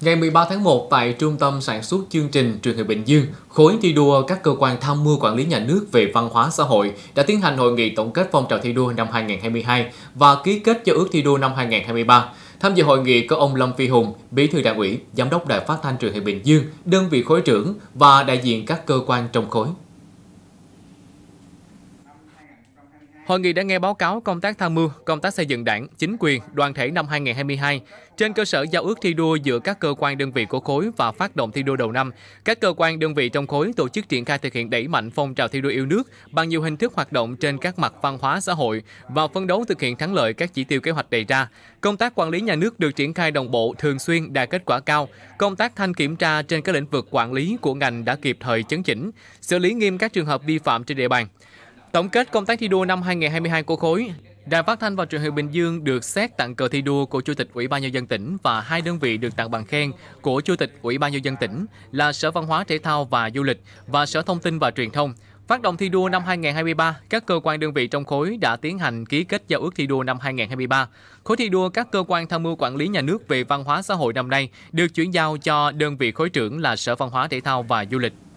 Ngày 13 tháng 1 tại Trung tâm Sản xuất Chương trình Truyền hình Bình Dương, khối thi đua các cơ quan tham mưu quản lý nhà nước về văn hóa xã hội đã tiến hành hội nghị tổng kết phong trào thi đua năm 2022 và ký kết cho ước thi đua năm 2023. Tham dự hội nghị có ông Lâm Phi Hùng, Bí thư Đảng ủy, Giám đốc Đài Phát thanh Truyền hình Bình Dương, đơn vị khối trưởng và đại diện các cơ quan trong khối. Hội nghị đã nghe báo cáo công tác tham mưu, công tác xây dựng đảng, chính quyền, đoàn thể năm 2022 trên cơ sở giao ước thi đua giữa các cơ quan đơn vị của khối và phát động thi đua đầu năm. Các cơ quan đơn vị trong khối tổ chức triển khai thực hiện đẩy mạnh phong trào thi đua yêu nước bằng nhiều hình thức hoạt động trên các mặt văn hóa xã hội và phân đấu thực hiện thắng lợi các chỉ tiêu kế hoạch đề ra. Công tác quản lý nhà nước được triển khai đồng bộ, thường xuyên đạt kết quả cao. Công tác thanh kiểm tra trên các lĩnh vực quản lý của ngành đã kịp thời chấn chỉnh, xử lý nghiêm các trường hợp vi phạm trên địa bàn. Tổng kết công tác thi đua năm 2022 của khối, Đài Phát Thanh và Truyền hình Bình Dương được xét tặng cờ thi đua của Chủ tịch Ủy ban nhân dân tỉnh và hai đơn vị được tặng bằng khen của Chủ tịch Ủy ban nhân dân tỉnh là Sở Văn hóa Thể thao và Du lịch và Sở Thông tin và Truyền thông. Phát động thi đua năm 2023, các cơ quan đơn vị trong khối đã tiến hành ký kết giao ước thi đua năm 2023. Khối thi đua các cơ quan tham mưu quản lý nhà nước về văn hóa xã hội năm nay được chuyển giao cho đơn vị khối trưởng là Sở Văn hóa Thể thao và Du lịch.